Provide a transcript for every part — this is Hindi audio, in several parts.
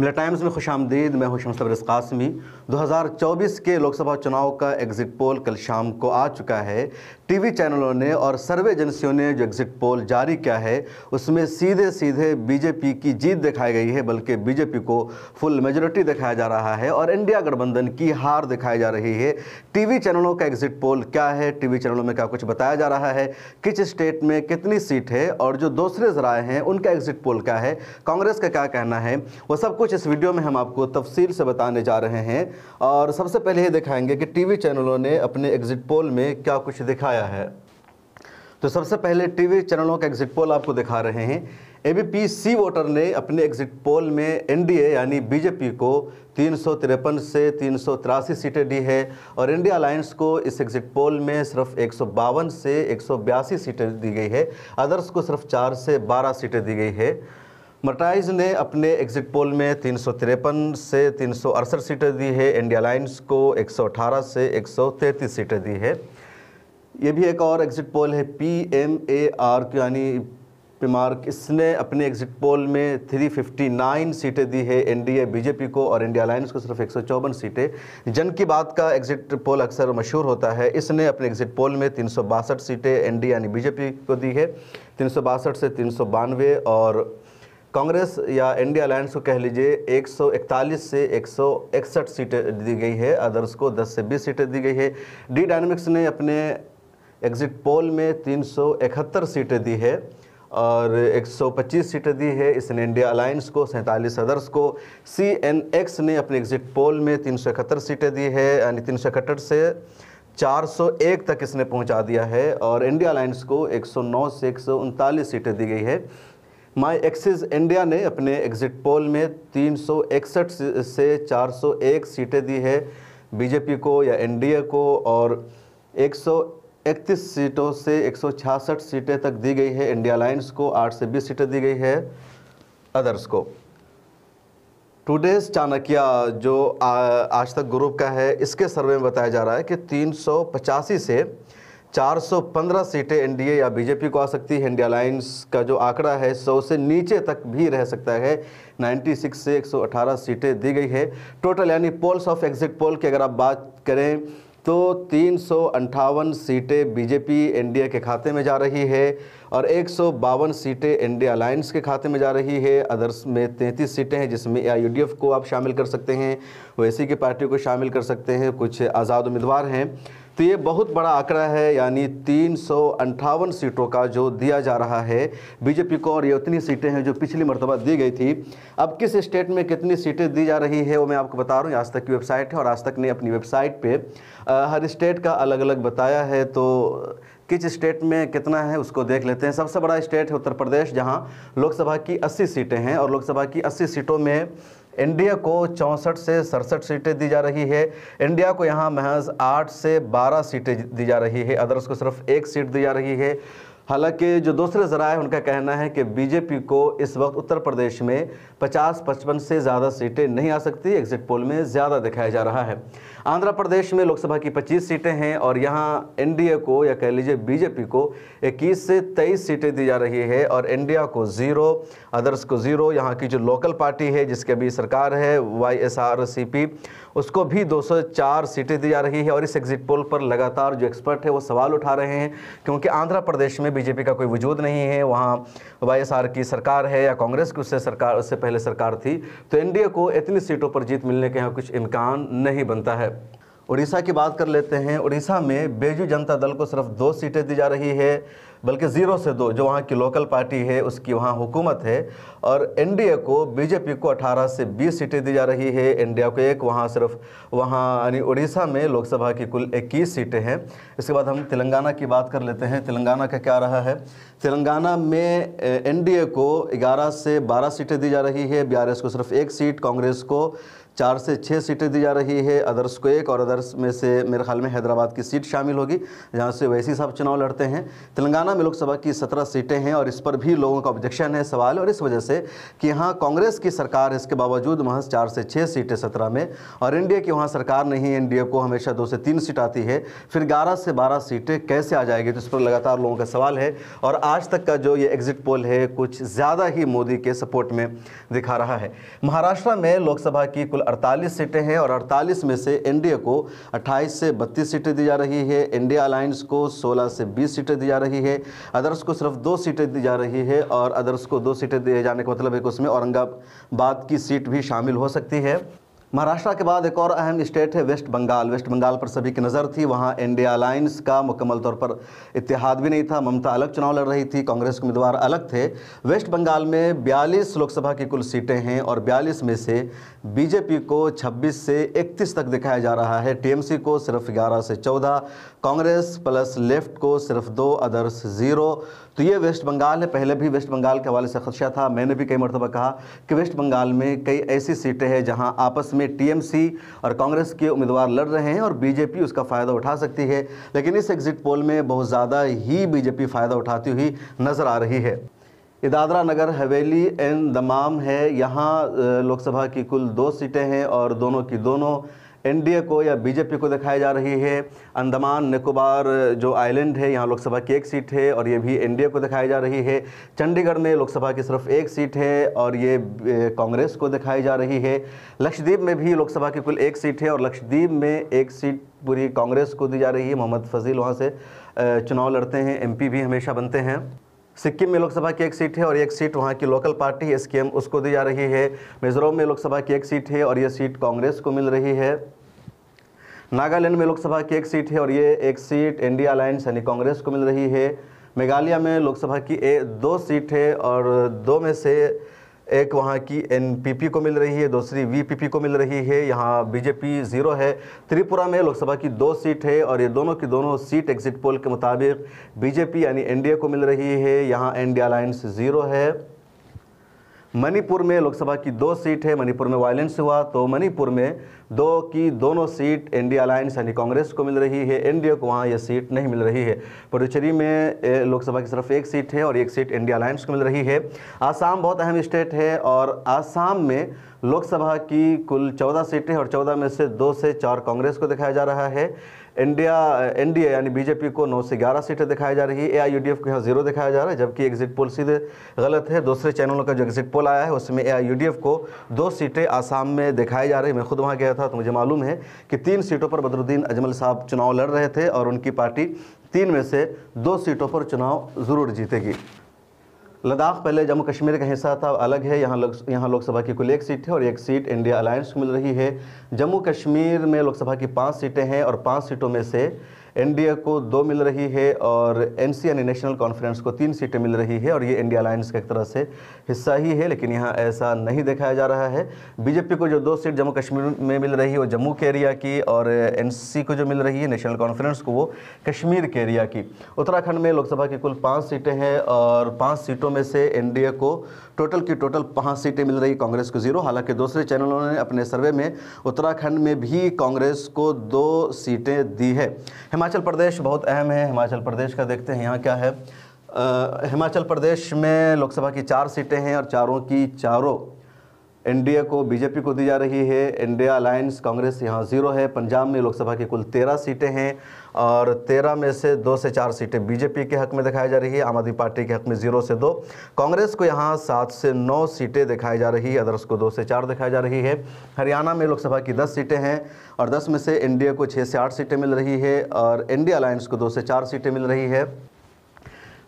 मिला टाइम्स में खुश आमदीद मैं हूँ शमसबरस कासमी 2024 के लोकसभा चुनाव का एग्ज़िट पोल कल शाम को आ चुका है टीवी चैनलों ने और सर्वे एजेंसियों ने जो एग्ज़िट पोल जारी किया है उसमें सीधे सीधे बीजेपी की जीत दिखाई गई है बल्कि बीजेपी को फुल मेजोरिटी दिखाया जा रहा है और इंडिया गठबंधन की हार दिखाई जा रही है वी चैनलों का एग्ज़िट पोल क्या है वी चैनलों में क्या कुछ बताया जा रहा है किस स्टेट में कितनी सीट है और जो दूसरे ज़राए हैं उनका एग्ज़िट पोल क्या है कांग्रेस का क्या कहना है वो सब कुछ कुछ इस वीडियो में हम आपको तफसील से बताने जा रहे हैं और सबसे पहले ये दिखाएंगे कि टीवी चैनलों ने अपने एग्ज़िट पोल में क्या कुछ दिखाया है तो सबसे पहले टीवी चैनलों का एग्ज़िट पोल आपको दिखा रहे हैं ए सी वोटर ने अपने एग्जिट पोल में एनडीए यानी बीजेपी को तीन से तीन सीटें दी है और इंडिया अलायंस को इस एग्जिट पोल में सिर्फ एक से एक सीटें दी गई है अदर्स को सिर्फ चार से बारह सीटें दी गई है मर्टाइज ने अपने एग्जिट पोल में तीन से तीन सीटें दी है इंडिया लाइन्स को 118 से 133 सीटें दी है ये भी एक और एग्ज़िट पोल है पी एम ए आर यानी पिमार्क इसने अपने एग्ज़िट पोल में 359 सीटें दी है एनडीए बीजेपी को और इंडिया लाइन्स को सिर्फ एक सीटें जन की बात का एग्ज़िट पोल अक्सर मशहूर होता है इसने अपने एग्ज़िट पोल में तीन सीटें एनडीए यानी बीजेपी को दी है तीन से तीन और कांग्रेस या इंडिया अलायंस को कह लीजिए 141 से एक सीटें दी गई है अदर्स को 10 से 20 सीटें दी गई है डी डायनमिक्स ने अपने एग्जिट पोल में 371 सीटें दी है और 125 सीटें दी है इसने इंडिया अलायंस को सैंतालीस अदर्स को सी एन एक्स ने अपने एग्जिट पोल में तीन सीटें दी है यानी तीन से 401 तक इसने पहुंचा दिया है और इंडिया अलायंस को 109 से एक सीटें दी गई है माई एक्सिस इंडिया ने अपने एग्जिट पोल में तीन से 401 सीटें दी है बीजेपी को या एनडीए को और 131 सीटों से 166 सीटें तक दी गई है इंडिया अलायंस को 8 से 20 सीटें दी गई है अदर्स को डेज चाणक्य जो आ, आज तक ग्रुप का है इसके सर्वे में बताया जा रहा है कि तीन से 415 सीटें एनडीए या बीजेपी को आ सकती है इंडिया अलायंस का जो आंकड़ा है 100 से नीचे तक भी रह सकता है 96 से 118 सीटें दी गई है टोटल यानी पोल्स ऑफ एग्जिट पोल की अगर आप बात करें तो तीन सीटें बीजेपी एनडीए के खाते में जा रही है और एक सीटें एनडीए अलायंस के खाते में जा रही है अदर्स में 33 सीटें हैं जिसमें आईयूडीएफ को आप शामिल कर सकते हैं वैसी की पार्टी को शामिल कर सकते हैं कुछ आज़ाद उम्मीदवार हैं तो ये बहुत बड़ा आंकड़ा है यानी तीन सीटों का जो दिया जा रहा है बीजेपी को और ये उतनी सीटें हैं जो पिछली मरतबा दी गई थी अब किस स्टेट में कितनी सीटें दी जा रही है वो मैं आपको बता रहा हूँ आज तक की वेबसाइट है और आज तक ने अपनी वेबसाइट पे हर स्टेट का अलग अलग बताया है तो किस स्टेट में कितना है उसको देख लेते हैं सबसे बड़ा स्टेट है उत्तर प्रदेश जहाँ लोकसभा की अस्सी सीटें हैं और लोकसभा की अस्सी सीटों में इंडिया को चौंसठ से सड़सठ सीटें दी जा रही है इंडिया को यहाँ महज आठ से बारह सीटें दी जा रही है अदर्स को सिर्फ एक सीट दी जा रही है हालांकि जो दूसरे ज़रा उनका कहना है कि बीजेपी को इस वक्त उत्तर प्रदेश में 50-55 से ज़्यादा सीटें नहीं आ सकती एग्जिट पोल में ज़्यादा दिखाया जा रहा है आंध्र प्रदेश में लोकसभा की 25 सीटें हैं और यहाँ एनडीए को या कह लीजिए बीजेपी को 21 से 23 सीटें दी जा रही है और इंडिया को ज़ीरो अदर्स को ज़ीरो यहाँ की जो लोकल पार्टी है जिसकी अभी सरकार है Y S R C P उसको भी 204 सीटें दी जा रही है और इस एग्जिट पोल पर लगातार जो एक्सपर्ट है वो सवाल उठा रहे हैं क्योंकि आंध्र प्रदेश में बीजेपी का कोई वजूद नहीं है वहाँ वाई की सरकार है या कांग्रेस की उससे सरकार उससे पहले सरकार थी तो एन को इतनी सीटों पर जीत मिलने के यहाँ कुछ इम्कान नहीं बनता है उड़ीसा की बात कर लेते हैं उड़ीसा में बेजू जनता दल को सिर्फ दो सीटें दी जा रही है बल्कि ज़ीरो से दो जो वहाँ की लोकल पार्टी है उसकी वहाँ हुकूमत है और एनडीए को बीजेपी को 18 से 20 सीटें दी जा रही है एनडीए को एक वहाँ सिर्फ वहाँ यानी उड़ीसा में लोकसभा की कुल 21 सीटें हैं इसके बाद हम तेलंगाना की बात कर लेते हैं तेलंगाना का क्या रहा है तेलंगाना में एनडीए को 11 से 12 सीटें दी जा रही है बी को सिर्फ एक सीट कांग्रेस को चार से छः सीटें दी जा रही है अदर्स को एक और अदर्स में से मेरे ख्याल में हैदराबाद की सीट शामिल होगी जहाँ से वैसी साहब चुनाव लड़ते हैं तेलंगाना में लोकसभा की सत्रह सीटें हैं और इस पर भी लोगों का ऑब्जेक्शन है सवाल और इस वजह से कि यहाँ कांग्रेस की सरकार इसके बावजूद महज चार से छः सीटें सत्रह में और एन की वहाँ सरकार नहीं एन को हमेशा दो से तीन सीट आती है फिर ग्यारह से बारह सीटें कैसे आ जाएगी तो इस पर लगातार लोगों का सवाल है और आज तक का जो ये एग्जिट पोल है कुछ ज़्यादा ही मोदी के सपोर्ट में दिखा रहा है महाराष्ट्र में लोकसभा की कुल अड़तालीस सीटें हैं और अड़तालीस में से एनडीए को अट्ठाईस से बत्तीस सीटें दी जा रही है इंडिया अलायंस को सोलह से बीस सीटें दी जा रही है अदर्स को सिर्फ दो सीटें दी जा रही है और अदर्स को दो सीटें दिए जाने का मतलब कि उसमें औरंगाबाद की सीट भी शामिल हो सकती है महाराष्ट्र के बाद एक और अहम स्टेट है वेस्ट बंगाल वेस्ट बंगाल पर सभी की नज़र थी वहाँ इंडिया अलायंस का मुकम्मल तौर पर इतिहाद भी नहीं था ममता अलग चुनाव लड़ रही थी कांग्रेस के उम्मीदवार अलग थे वेस्ट बंगाल में 42 लोकसभा की कुल सीटें हैं और 42 में से बीजेपी को 26 से 31 तक दिखाया जा रहा है टीएमसी को सिर्फ ग्यारह से चौदह कांग्रेस प्लस लेफ्ट को सिर्फ दो अदर्स ज़ीरो तो ये वेस्ट बंगाल है पहले भी वेस्ट बंगाल के हवाले से खदशा था मैंने भी कई मरतबा कहा कि वेस्ट बंगाल में कई ऐसी सीटें हैं जहाँ आपस में में टीएमसी और कांग्रेस के उम्मीदवार लड़ रहे हैं और बीजेपी उसका फ़ायदा उठा सकती है लेकिन इस एग्जिट पोल में बहुत ज़्यादा ही बीजेपी फ़ायदा उठाती हुई नज़र आ रही है ये दादरा नगर हवेली एंड दमाम है यहाँ लोकसभा की कुल दो सीटें हैं और दोनों की दोनों एनडीए को या बीजेपी को दिखाई जा रही है अंडमान निकोबार जो आइलैंड है यहाँ लोकसभा की एक सीट है और ये भी एनडीए को दिखाई जा रही है चंडीगढ़ में लोकसभा की सिर्फ एक सीट है और ये कांग्रेस को दिखाई जा रही है लक्षद्वीप में भी लोकसभा की कुल एक सीट है और लक्षद्वीप में एक सीट पूरी कांग्रेस को दी जा रही है मोहम्मद फजील वहाँ से चुनाव लड़ते हैं एम भी हमेशा बनते हैं सिक्किम में लोकसभा की एक सीट है और एक सीट वहाँ की लोकल पार्टी एस उसको दी जा रही है मिजोरम में लोकसभा की एक सीट है और ये सीट कांग्रेस को मिल रही है नागालैंड में लोकसभा की एक सीट है और ये एक सीट इंडिया अलायंस यानी कांग्रेस को मिल रही है मेघालय में लोकसभा की ए, दो सीट है और दो में से एक वहाँ की एनपीपी को मिल रही है दूसरी वीपीपी को मिल रही है यहाँ बीजेपी ज़ीरो है त्रिपुरा में लोकसभा की दो सीट है और ये दोनों की दोनों सीट एग्जिट पोल के मुताबिक बीजेपी यानी एनडीए को मिल रही है यहाँ एनडीए अलायंस ज़ीरो है मणिपुर में लोकसभा की दो सीट है मणिपुर में वायलेंस हुआ तो मणिपुर में दो की दोनों सीट एनडीए अलायंस यानी कांग्रेस को मिल रही है एनडीए को वहाँ यह सीट नहीं मिल रही है पुडुचेरी में लोकसभा की सिर्फ एक सीट है और एक सीट एनडीए अलायंस को मिल रही है आसाम बहुत अहम स्टेट है और आसाम में लोकसभा की कुल 14 सीटें और 14 में से दो से चार कांग्रेस को दिखाया जा रहा है इंडिया एनडीए यानी बीजेपी को 9 से 11 सीटें दिखाई जा रही है एआईयूडीएफ को यहाँ जीरो दिखाया जा रहा है जबकि एग्जिट पोल सीधे गलत है दूसरे चैनलों का जो एग्जिट पोल आया है उसमें एआईयूडीएफ को दो सीटें आसाम में दिखाई जा रही है मैं खुद वहाँ गया था तो मुझे मालूम है कि तीन सीटों पर बदरुद्दीन अजमल साहब चुनाव लड़ रहे थे और उनकी पार्टी तीन में से दो सीटों पर चुनाव ज़रूर जीतेगी लद्दाख पहले जम्मू कश्मीर का हिस्सा था अलग है यहाँ लोग यहाँ लोकसभा की कुल एक सीट है और एक सीट इंडिया अलायंस को मिल रही है जम्मू कश्मीर में लोकसभा की पाँच सीटें हैं और पाँच सीटों में से एनडीए को दो मिल रही है और एन यानी नेशनल कॉन्फ्रेंस को तीन सीटें मिल रही है और ये इंडिया अलायंस का एक तरह से हिस्सा ही है लेकिन यहाँ ऐसा नहीं दिखाया जा रहा है बीजेपी को जो दो सीट जम्मू कश्मीर में मिल रही है वो जम्मू के एरिया की और एन को जो मिल रही है नेशनल कॉन्फ्रेंस को वो कश्मीर के एरिया की उत्तराखंड में लोकसभा की कुल पाँच सीटें हैं और पाँच सीटों में से एन को टोटल की टोटल पाँच सीटें मिल रही कांग्रेस को जीरो हालांकि दूसरे चैनलों ने अपने सर्वे में उत्तराखंड में भी कांग्रेस को दो सीटें दी है हिमाचल प्रदेश बहुत अहम है हिमाचल प्रदेश का देखते हैं यहाँ क्या है आ, हिमाचल प्रदेश में लोकसभा की चार सीटें हैं और चारों की चारों एनडीए को बीजेपी को दी जा रही है इंडिया अलायंस कांग्रेस यहाँ ज़ीरो है पंजाब में लोकसभा की कुल तेरह सीटें हैं और तेरह में से दो से चार सीटें बीजेपी के हक में दिखाई जा रही है आम आदमी पार्टी के हक में जीरो से दो कांग्रेस को यहाँ सात से नौ सीटें दिखाई जा रही है अदर्स को दो से चार दिखाई जा रही है हरियाणा में लोकसभा की दस सीटें हैं और दस में से एनडीए को छः से आठ सीटें मिल रही है और एनडीए अलायंस को दो से चार सीटें मिल रही है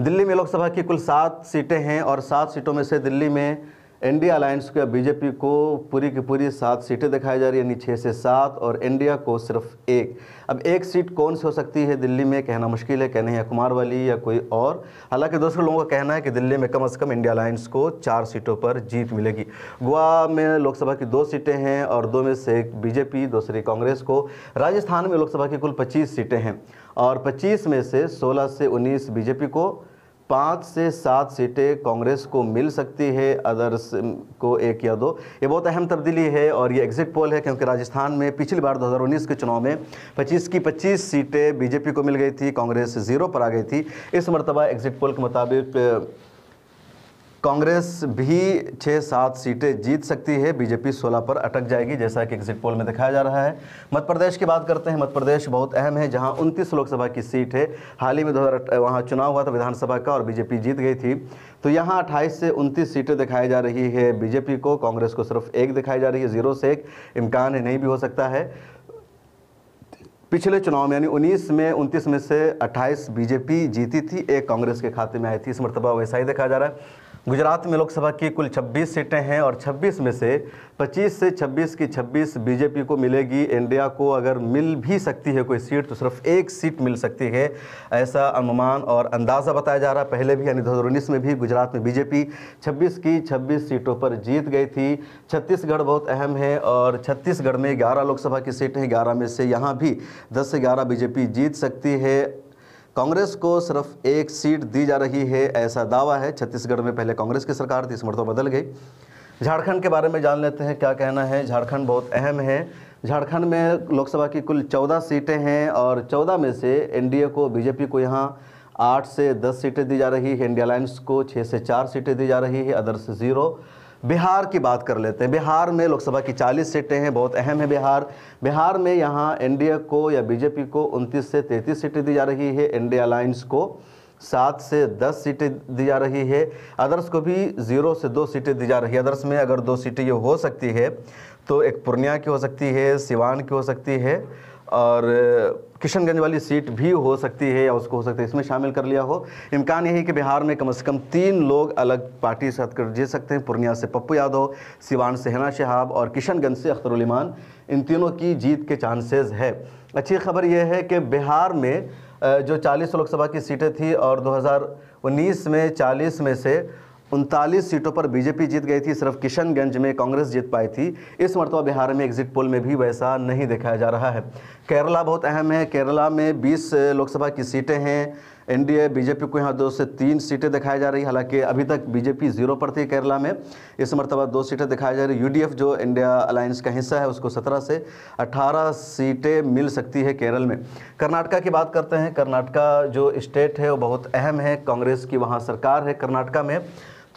दिल्ली में लोकसभा की कुल सात सीटें हैं और सात सीटों में से दिल्ली में एनडीए अलायंस के बीजेपी को पूरी की पूरी सात सीटें दिखाई जा रही है यानी छः से सात और इंडिया को सिर्फ एक अब एक सीट कौन सी हो सकती है दिल्ली में कहना मुश्किल है कहने या कुमार वाली या कोई और हालांकि दूसरे लोगों का कहना है कि दिल्ली में कम से कम इंडिया अलायंस को चार सीटों पर जीत मिलेगी गोवा में लोकसभा की दो सीटें हैं और दो में से एक बीजेपी दूसरी कांग्रेस को राजस्थान में लोकसभा की कुल पच्चीस सीटें हैं और पच्चीस में से सोलह से उन्नीस बीजेपी को पाँच से सात सीटें कांग्रेस को मिल सकती है अदर्स को एक या दो ये बहुत अहम तब्दीली है और ये एग्जिट पोल है क्योंकि राजस्थान में पिछली बार 2019 के चुनाव में 25 की 25 सीटें बीजेपी को मिल गई थी कांग्रेस ज़ीरो पर आ गई थी इस मरतबा एग्जिट पोल के मुताबिक कांग्रेस भी छः सात सीटें जीत सकती है बीजेपी सोलह पर अटक जाएगी जैसा कि एग्जिट पोल में दिखाया जा रहा है मध्य प्रदेश की बात करते हैं मध्य प्रदेश बहुत अहम है जहां उनतीस लोकसभा की सीट है हाल ही में दो वहाँ चुनाव हुआ था विधानसभा का और बीजेपी जीत गई थी तो यहाँ अट्ठाईस से उनतीस सीटें दिखाई जा रही है बीजेपी को कांग्रेस को सिर्फ एक दिखाई जा रही है जीरो से एक इम्कान है नहीं भी हो सकता है पिछले चुनाव में यानी 19 में 29 में से 28 बीजेपी जीती थी एक कांग्रेस के खाते में आई थी इस मरतबा वैसा ही देखा जा रहा है गुजरात में लोकसभा की कुल 26 सीटें हैं और 26 में से 25 से 26 की 26 बीजेपी को मिलेगी इंडिया को अगर मिल भी सकती है कोई सीट तो सिर्फ एक सीट मिल सकती है ऐसा अनुमान और अंदाज़ा बताया जा रहा है पहले भी यानी दो में भी गुजरात में बीजेपी 26 की 26 सीटों पर जीत गई थी छत्तीसगढ़ बहुत अहम है और छत्तीसगढ़ में ग्यारह लोकसभा की सीटें हैं ग्यारह में से यहाँ भी दस से ग्यारह बीजेपी जीत सकती है कांग्रेस को सिर्फ एक सीट दी जा रही है ऐसा दावा है छत्तीसगढ़ में पहले कांग्रेस की सरकार थी इस तो बदल गई झारखंड के बारे में जान लेते हैं क्या कहना है झारखंड बहुत अहम है झारखंड में लोकसभा की कुल चौदह सीटें हैं और चौदह में से एनडीए को बीजेपी को यहाँ आठ से दस सीटें दी जा रही है इंडिया अलायंस को छः से चार सीटें दी जा रही है अदर्स ज़ीरो बिहार की बात कर लेते हैं बिहार में लोकसभा की 40 सीटें हैं बहुत अहम है बिहार बिहार में यहाँ एनडीए को या बीजेपी को 29 से 33 सीटें दी जा रही है एनडीए अलायंस को सात से दस सीटें दी जा रही है अदर्स को भी ज़ीरो से दो सीटें दी जा रही है अदर्स में अगर दो सीटें ये हो सकती है तो एक पूर्णिया की हो सकती है सिवान की हो सकती है और किशनगंज वाली सीट भी हो सकती है या उसको हो सकता है इसमें शामिल कर लिया हो इम्कान यही कि बिहार में कम से कम तीन लोग अलग पार्टी से हथकर जीत सकते हैं पूर्णिया से पप्पू यादव सिवान से हना शहाब और किशनगंज से अख्तरुलमान इन तीनों की जीत के चांसेस है अच्छी खबर यह है कि बिहार में जो 40 लोकसभा की सीटें थी और 2019 में 40 में से उनतालीस सीटों पर बीजेपी जीत गई थी सिर्फ किशनगंज में कांग्रेस जीत पाई थी इस मरतबा बिहार में एग्जिट पोल में भी वैसा नहीं दिखाया जा रहा है केरला बहुत अहम है केरला में 20 लोकसभा की सीटें हैं एनडीए बीजेपी को यहाँ दो से तीन सीटें दिखाई जा रही है हालांकि अभी तक बीजेपी जीरो पर थी केरला में इस मरतबा दो सीटें दिखाई जा रही यूडीएफ जो इंडिया अलायंस का हिस्सा है उसको सत्रह से अठारह सीटें मिल सकती है केरल में कर्नाटका की बात करते हैं कर्नाटका जो स्टेट है वो बहुत अहम है कांग्रेस की वहाँ सरकार है कर्नाटका में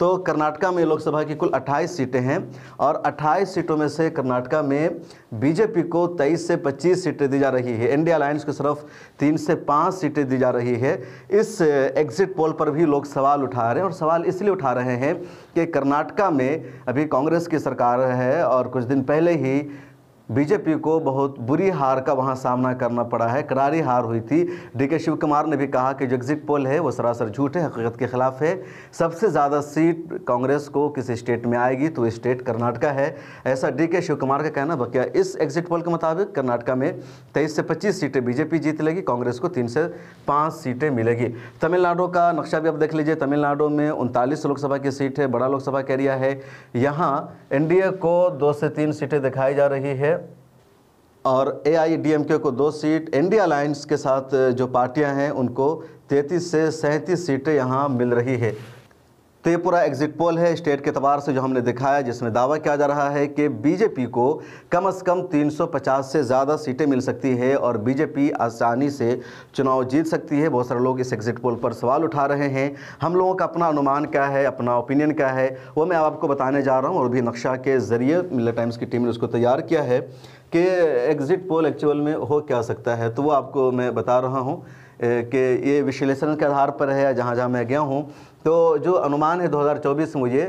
तो कर्नाटका में लोकसभा की कुल 28 सीटें हैं और 28 सीटों में से कर्नाटका में बीजेपी को 23 से 25 सीटें दी जा रही है इंडिया अलायंस की सिर्फ तीन से पाँच सीटें दी जा रही है इस एग्जिट पोल पर भी लोग सवाल उठा रहे हैं और सवाल इसलिए उठा रहे हैं कि कर्नाटका में अभी कांग्रेस की सरकार है और कुछ दिन पहले ही बीजेपी को बहुत बुरी हार का वहाँ सामना करना पड़ा है करारी हार हुई थी डी के शिव कुमार ने भी कहा कि जो एग्जिट पोल है वो सरासर झूठ है हकीकत के खिलाफ है सबसे ज़्यादा सीट कांग्रेस को किसी स्टेट में आएगी तो स्टेट कर्नाटका है ऐसा डी के शिव कुमार का कहना बकिया इस एग्जिट पोल के मुताबिक कर्नाटका में तेईस से पच्चीस सीटें बीजेपी जीत लेगी कांग्रेस को तीन से पाँच सीटें मिलेगी तमिलनाडु का नक्शा भी आप देख लीजिए तमिलनाडु में उनतालीस लोकसभा की सीट है बड़ा लोकसभा का एरिया है यहाँ एन को दो से तीन सीटें दिखाई जा रही है और ए आई डी एम के को दो सीट एन डी अलायंस के साथ जो पार्टियां हैं उनको तैंतीस से सैंतीस सीटें यहाँ मिल रही है तो एग्जिट पोल है स्टेट के तबार से जो हमने दिखाया जिसमें दावा किया जा रहा है कि बीजेपी को कम अज़ कम 350 से ज़्यादा सीटें मिल सकती है और बीजेपी आसानी से चुनाव जीत सकती है बहुत सारे लोग इस एग्जिट पोल पर सवाल उठा रहे हैं हम लोगों का अपना अनुमान क्या है अपना ओपिनियन क्या है वो मैं आपको बताने जा रहा हूँ और भी नक्शा के ज़रिए मिल टाइम्स की टीम ने उसको तैयार किया है कि एग्ज़िट पोल एक्चुअल में हो क्या सकता है तो वो आपको मैं बता रहा हूँ कि ये विश्लेषण के आधार पर है या जहाँ जहाँ मैं गया हूँ तो जो अनुमान है 2024 मुझे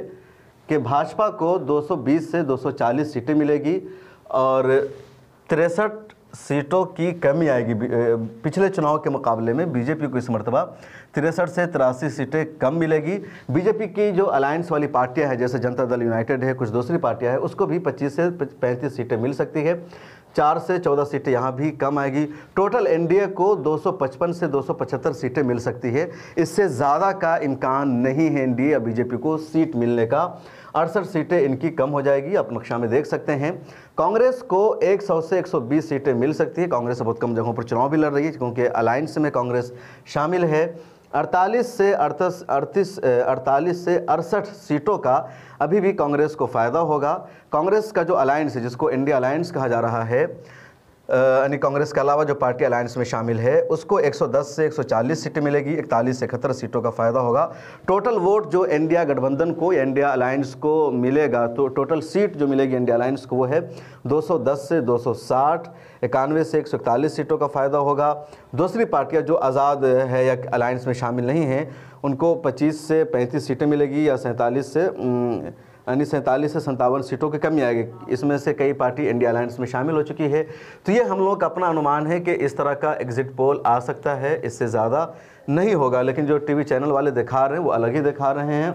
कि भाजपा को 220 से 240 सीटें मिलेगी और तिरसठ सीटों की कमी आएगी पिछले चुनाव के मुकाबले में बीजेपी को इस मरतबा तिरसठ से तिरासी सीटें कम मिलेगी बीजेपी की जो अलायंस वाली पार्टियां हैं जैसे जनता दल यूनाइटेड है कुछ दूसरी पार्टियां हैं उसको भी 25 से 35 सीटें मिल सकती है चार से चौदह सीटें यहाँ भी कम आएगी टोटल एनडीए को 255 से 275 सीटें मिल सकती है इससे ज़्यादा का इम्कान नहीं है एनडीए या बीजेपी को सीट मिलने का अड़सठ सीटें इनकी कम हो जाएगी आप नक्शा में देख सकते हैं कांग्रेस को 100 से 120 सीटें मिल सकती है कांग्रेस बहुत कम जगहों पर चुनाव भी लड़ रही है क्योंकि अलायंस में कांग्रेस शामिल है 48 से अड़तीस अड़तीस अड़तालीस से अड़सठ सीटों का अभी भी कांग्रेस को फ़ायदा होगा कांग्रेस का जो अलायंस है जिसको इंडिया अलायंस कहा जा रहा है यानी कांग्रेस के अलावा जो पार्टी अलायंस में शामिल है उसको 110 से 140 सीटें मिलेगी इकतालीस से इकहत्तर सीटों का फ़ायदा होगा टोटल वोट जो इंडिया गठबंधन को या इंडिया अलायंस को मिलेगा तो टोटल सीट जो मिलेगी इंडिया अलायंस को वो है 210 से 260 इक्यानवे से एक सीटों का फ़ायदा होगा दूसरी पार्टियाँ जो आज़ाद है या अलायंस में शामिल नहीं हैं उनको पच्चीस से पैंतीस सीटें मिलेगी या सैंतालीस से यानी सैंतालीस से सत्तावन सीटों की कमी आएगी इसमें से कई पार्टी इंडिया अलायंस में शामिल हो चुकी है तो ये हम लोगों का अपना अनुमान है कि इस तरह का एग्जिट पोल आ सकता है इससे ज़्यादा नहीं होगा लेकिन जो टीवी चैनल वाले दिखा रहे हैं वो अलग ही दिखा रहे हैं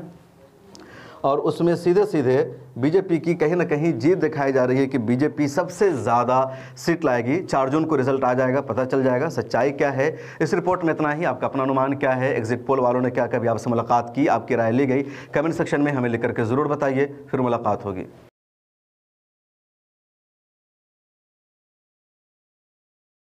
और उसमें सीधे सीधे बीजेपी की कहीं ना कहीं जीत दिखाई जा रही है कि बीजेपी सबसे ज़्यादा सीट लाएगी चार जून को रिजल्ट आ जाएगा पता चल जाएगा सच्चाई क्या है इस रिपोर्ट में इतना ही आपका अपना अनुमान क्या है एग्जिट पोल वालों ने क्या कभी आपसे मुलाकात की आपकी राय ली गई कमेंट सेक्शन में हमें लिख करके ज़रूर बताइए फिर मुलाकात होगी